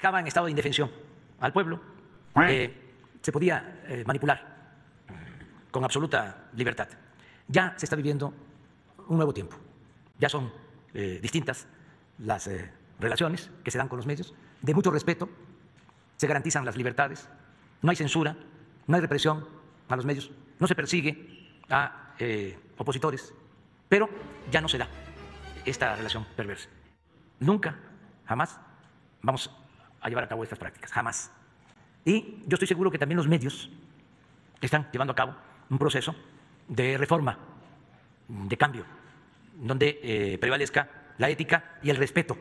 Estaba en estado de indefensión al pueblo, eh, se podía eh, manipular con absoluta libertad. Ya se está viviendo un nuevo tiempo, ya son eh, distintas las relaciones que se dan con los medios, de mucho respeto, se garantizan las libertades, no hay censura, no hay represión a los medios, no se persigue a opositores, pero ya no se da esta relación perversa. Nunca, jamás vamos a llevar a cabo estas prácticas, jamás. Y yo estoy seguro que también los medios están llevando a cabo un proceso de reforma, de cambio, donde eh, prevalezca la ética y el respeto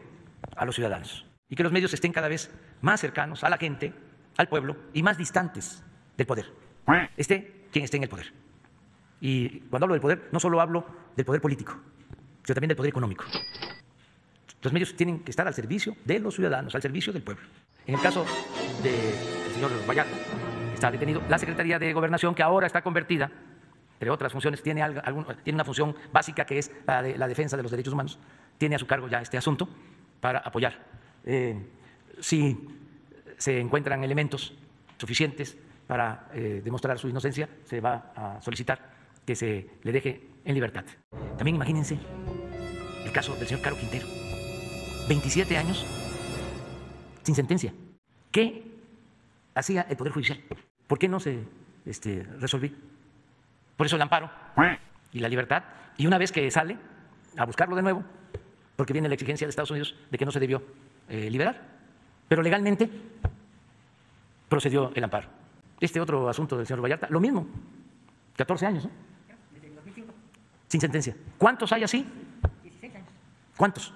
a los ciudadanos. Y que los medios estén cada vez más cercanos a la gente, al pueblo, y más distantes del poder. Esté quien esté en el poder. Y cuando hablo del poder, no solo hablo del poder político, sino también del poder económico. Los medios tienen que estar al servicio de los ciudadanos, al servicio del pueblo. En el caso del señor Vallarta, está detenido la Secretaría de Gobernación, que ahora está convertida, entre otras funciones, tiene, una función básica que es la, defensa de los derechos humanos, tiene a su cargo ya este asunto para apoyar. Eh, si se encuentran elementos suficientes para eh, demostrar su inocencia, se va a solicitar que se le deje en libertad. También imagínense el caso del señor Caro Quintero. 27 años sin sentencia. ¿Qué hacía el Poder Judicial? ¿Por qué no se este, resolvió? Por eso el amparo y la libertad. Y una vez que sale, a buscarlo de nuevo, porque viene la exigencia de Estados Unidos de que no se debió eh, liberar. Pero legalmente procedió el amparo. Este otro asunto del señor Vallarta, lo mismo, 14 años, ¿no? Sin sentencia. ¿Cuántos hay así? ¿Cuántos?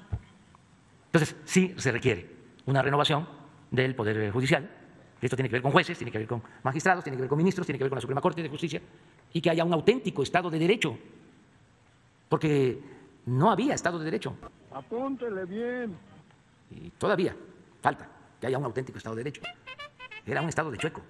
Entonces, sí se requiere una renovación del Poder Judicial. Esto tiene que ver con jueces, tiene que ver con magistrados, tiene que ver con ministros, tiene que ver con la Suprema Corte de Justicia y que haya un auténtico Estado de Derecho. Porque no había Estado de Derecho. Apúntele bien. Y todavía falta que haya un auténtico Estado de Derecho. Era un Estado de chueco.